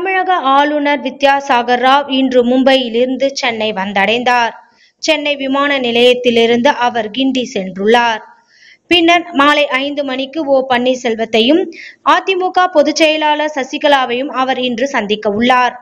தமிழக ஆளுநர் வித்யாசாகர் ராவ் இன்று மும்பையிலிருந்து சென்னை வந்தடைந்தார் சென்னை விமான நிலையத்திலிருந்து அவர் கிண்டி சென்றுள்ளார் பின்னர் மாலை ஐந்து மணிக்கு ஓ பன்னீர்செல்வத்தையும் அதிமுக பொதுச் செயலாளர் சசிகலாவையும் அவர் இன்று சந்திக்க உள்ளார்